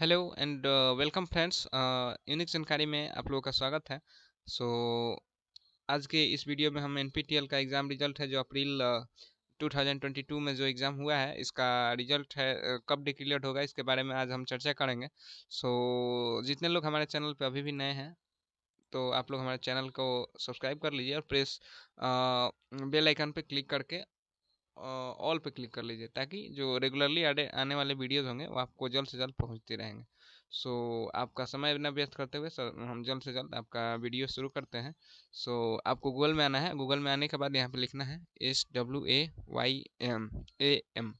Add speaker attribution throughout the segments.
Speaker 1: hello and welcome friends unique जानकारी में आप लोगों का स्वागत है सो so, आज के इस वीडियो में हम एन का एग्ज़ाम रिजल्ट है जो अप्रैल uh, 2022 में जो एग्ज़ाम हुआ है इसका रिजल्ट है कब डिक्लेयर होगा इसके बारे में आज हम चर्चा करेंगे सो so, जितने लोग हमारे चैनल पर अभी भी नए हैं तो आप लोग हमारे चैनल को सब्सक्राइब कर लीजिए और प्रेस बेल आइकन पे क्लिक करके ऑल पे क्लिक कर लीजिए ताकि जो रेगुलरली आने वाले वीडियोज़ होंगे वो आपको जल्द से जल्द पहुँचते रहेंगे सो so, आपका समय बिना व्यस्त करते हुए सर हम जल्द से जल्द आपका वीडियो शुरू करते हैं सो so, आपको गूगल में आना है गूगल में आने के बाद यहाँ पे लिखना है S W A Y A M M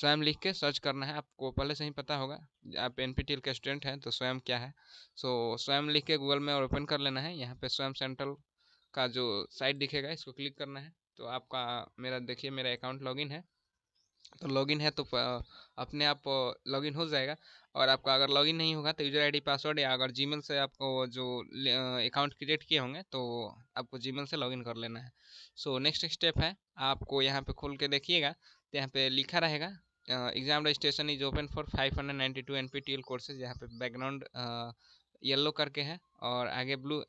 Speaker 1: Swayam लिख के सर्च करना है आपको पहले से ही पता होगा आप एन पी के स्टूडेंट हैं तो स्वयं क्या है सो so, स्वयं लिख के गूगल में ओपन कर लेना है यहाँ पे स्वयं सेंट्रल का जो साइट दिखेगा इसको क्लिक करना है तो आपका मेरा देखिए मेरा अकाउंट लॉगिन है तो लॉगिन है तो अपने आप लॉगिन हो जाएगा और आपका अगर लॉगिन नहीं होगा तो यूज़र आईडी पासवर्ड या अगर जीमेल से आपको जो अकाउंट क्रिएट किए होंगे तो आपको जीमेल से लॉगिन कर लेना है सो नेक्स्ट स्टेप है आपको यहाँ पे खोल के देखिएगा तो यहाँ पे लिखा रहेगा exam registration is open for five hundred ninety two N P T L courses यहाँ पे बैकग्राउंड येलो करके है और आगे ब्लू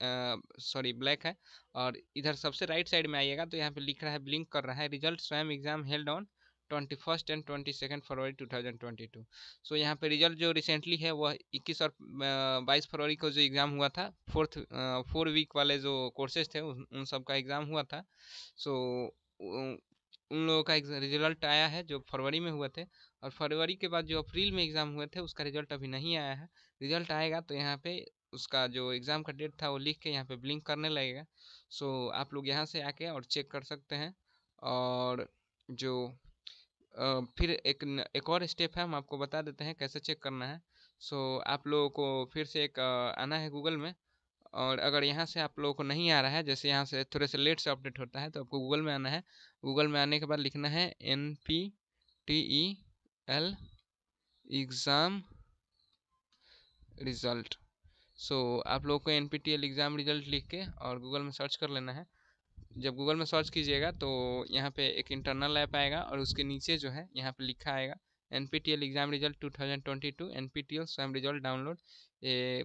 Speaker 1: सॉरी ब्लैक है और इधर सबसे राइट साइड में आइएगा तो यहाँ पे लिख रहा है ब्लिंक कर रहा है result Swayam exam held on twenty first and twenty second February two thousand twenty two so यहाँ पे रिजल्ट जो रिसेंटली है वह इक्कीस और बाईस फरवरी को जो एग्ज़ाम हुआ था फोर्थ फोर वीक वाले जो कोर्सेज थे उन सब का एग्ज़ाम हुआ था सो so, उन लोगों का रिजल्ट आया है जो फरवरी में हुए थे और फरवरी के बाद जो अप्रैल में एग्ज़ाम हुए थे उसका रिजल्ट अभी नहीं आया है रिजल्ट आएगा तो यहाँ पे उसका जो एग्ज़ाम का डेट था वो लिख के यहाँ पे ब्लिंक करने लगेगा सो आप लोग यहाँ से आके और चेक कर सकते हैं और जो आ, फिर एक एक और स्टेप है हम आपको बता देते हैं कैसे चेक करना है सो आप लोगों को फिर से एक आना है गूगल में और अगर यहाँ से आप लोगों को नहीं आ रहा है जैसे यहाँ से थोड़े से लेट से अपडेट होता है तो आपको गूगल में आना है गूगल में आने के बाद लिखना है N P T E L exam result so आप लोगों को N P T L exam result लिख के और गूगल में सर्च कर लेना है जब गूगल में सर्च कीजिएगा तो यहाँ पे एक इंटरनल ऐप आएगा और उसके नीचे जो है यहाँ पे लिखा आएगा N P T L exam result two thousand twenty two N P T L Swayam result download ये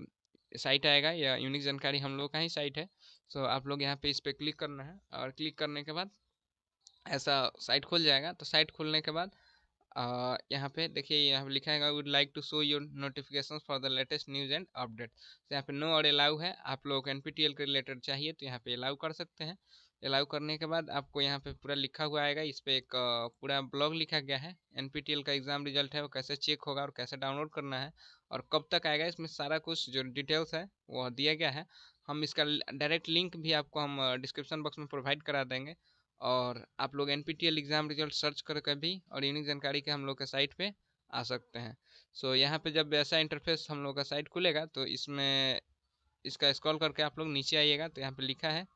Speaker 1: साइट आएगा या यूनिक जानकारी हम लोग का ही साइट है सो तो आप लोग यहाँ पे इस पर क्लिक करना है और क्लिक करने के बाद ऐसा साइट खुल जाएगा तो साइट खुलने के बाद यहाँ पे देखिए यहाँ पे लिखा है would like to show your notification for the latest news and update तो यहाँ पे नो और अलाउ है आप लोगों को एन के रिलेटेड चाहिए तो यहाँ पे अलाउ कर सकते हैं अलाउ करने के बाद आपको यहाँ पे पूरा लिखा हुआ आएगा इस पर एक पूरा ब्लॉग लिखा गया है एन का एग्ज़ाम रिजल्ट है वो कैसे चेक होगा और कैसे डाउनलोड करना है और कब तक आएगा इसमें सारा कुछ जो डिटेल्स है वो दिया गया है हम इसका डायरेक्ट लिंक भी आपको हम डिस्क्रिप्शन बॉक्स में प्रोवाइड करा देंगे और आप लोग एन एग्ज़ाम रिजल्ट सर्च करके भी और यूनिक जानकारी के हम लोग के साइट पे आ सकते हैं सो so, यहाँ पे जब ऐसा इंटरफेस हम लोग का साइट खुलेगा तो इसमें इसका स्क्रॉल करके आप लोग नीचे आइएगा तो यहाँ पे लिखा है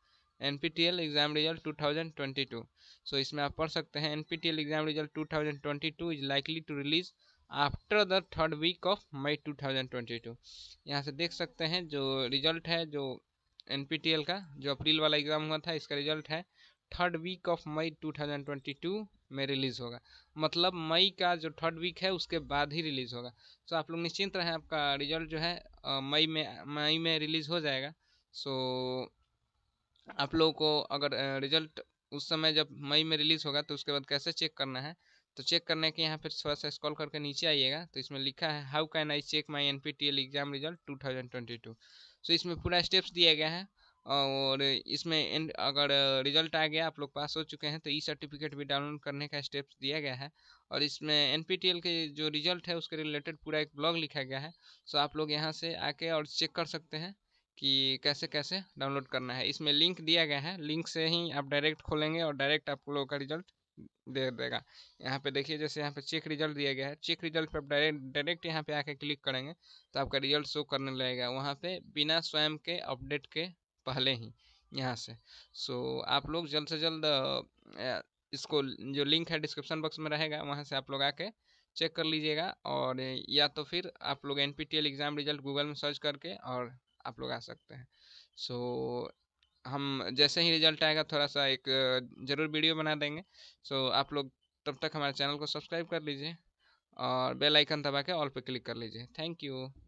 Speaker 1: N P T L exam result two thousand twenty two so इसमें आप पढ़ सकते हैं N P T L exam result two thousand twenty two is likely to release after the third week of May two thousand twenty two यहाँ से देख सकते हैं जो रिजल्ट है जो एन पी टी एल का जो अप्रैल वाला एग्ज़ाम हुआ था इसका रिजल्ट है थर्ड वीक ऑफ मई 2022 में रिलीज़ होगा मतलब मई का जो थर्ड वीक है उसके बाद ही रिलीज़ होगा सो आप लोग निश्चिंत रहें आपका रिजल्ट जो है मई में मई में रिलीज़ हो जाएगा सो आप लोगों को अगर रिजल्ट उस समय जब मई में रिलीज़ होगा तो उसके बाद कैसे चेक करना है तो चेक करने के यहाँ फिर थोड़ा सा स्कॉल करके नीचे आइएगा तो इसमें लिखा है how can I check my N P T L exam result two thousand twenty two so इसमें पूरा स्टेप्स दिया गया है और इसमें एंड अगर रिजल्ट आ गया आप लोग पास हो चुके हैं तो ई सर्टिफिकेट भी डाउनलोड करने का स्टेप्स दिया गया है और इसमें एन के जो रिजल्ट है उसके रिलेटेड पूरा एक ब्लॉग लिखा गया है सो आप लोग यहाँ से आके और चेक कर सकते हैं कि कैसे कैसे डाउनलोड करना है इसमें लिंक दिया गया है लिंक से ही आप डायरेक्ट खोलेंगे और डायरेक्ट आप लोगों का रिजल्ट दे देगा यहाँ पे देखिए जैसे यहाँ पे चेक रिजल्ट दिया गया है चेक रिजल्ट पे आप डायरेक्ट डायरेक्ट यहाँ पे आके क्लिक करेंगे तो आपका रिजल्ट शो करने लगेगा वहाँ पे बिना स्वयं के अपडेट के पहले ही यहाँ से सो आप लोग जल्द से जल्द इसको जो लिंक है डिस्क्रिप्शन बॉक्स में रहेगा वहाँ से आप लोग आके चेक कर लीजिएगा और या तो फिर आप लोग एन एग्ज़ाम रिजल्ट गूगल में सर्च करके और आप लोग आ सकते हैं सो so, हम जैसे ही रिजल्ट आएगा थोड़ा सा एक ज़रूर वीडियो बना देंगे सो so, आप लोग तब तक हमारे चैनल को सब्सक्राइब कर लीजिए और बेल आइकन दबा के ऑल पे क्लिक कर लीजिए थैंक यू